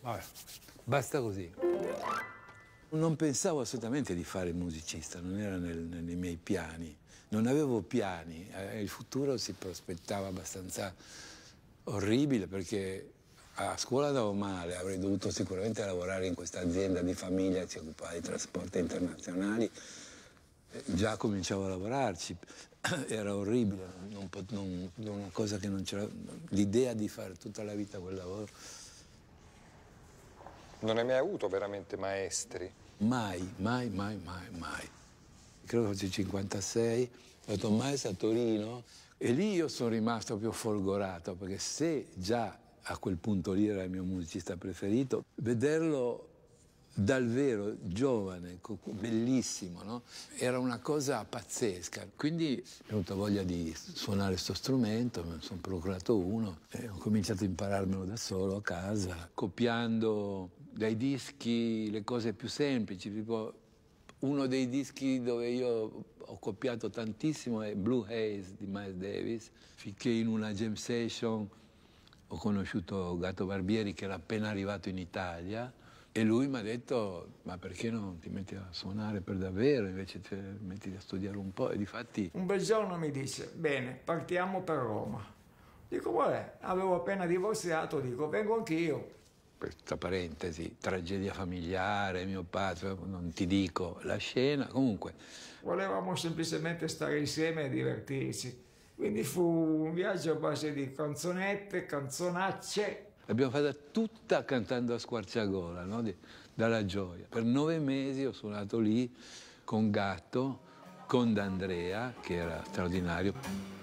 Vabbè. Basta così. Non pensavo assolutamente di fare il musicista, non era nel, nei miei piani. Non avevo piani, eh, il futuro si prospettava abbastanza orribile perché a scuola andavo male, avrei dovuto sicuramente lavorare in questa azienda di famiglia, si occupava di trasporti internazionali. Eh, già cominciavo a lavorarci, era orribile, non, non, una cosa che non c'era, l'idea di fare tutta la vita quel lavoro. Non hai mai avuto veramente maestri? Mai, mai, mai, mai, mai. Credo fosse il 56, ho detto un maestro a Torino e lì io sono rimasto più folgorato perché se già a quel punto lì era il mio musicista preferito, vederlo dal vero, giovane, bellissimo, no? era una cosa pazzesca. Quindi ho avuto voglia di suonare questo strumento, me ne sono procurato uno e ho cominciato a impararmelo da solo a casa, copiando dai dischi le cose più semplici, tipo uno dei dischi dove io ho copiato tantissimo è Blue Haze di Miles Davis, finché in una jam session ho conosciuto Gatto Barbieri che era appena arrivato in Italia e lui mi ha detto ma perché non ti metti a suonare per davvero invece ti metti a studiare un po' e difatti... Un bel giorno mi dice bene partiamo per Roma. Dico qual è? Avevo appena divorziato, dico vengo anch'io questa parentesi, tragedia familiare, mio padre, non ti dico la scena, comunque. Volevamo semplicemente stare insieme e divertirci, quindi fu un viaggio a base di canzonette, canzonacce. L'abbiamo fatta tutta cantando a squarciagola, no? dalla gioia. Per nove mesi ho suonato lì con Gatto, con D'Andrea, che era straordinario.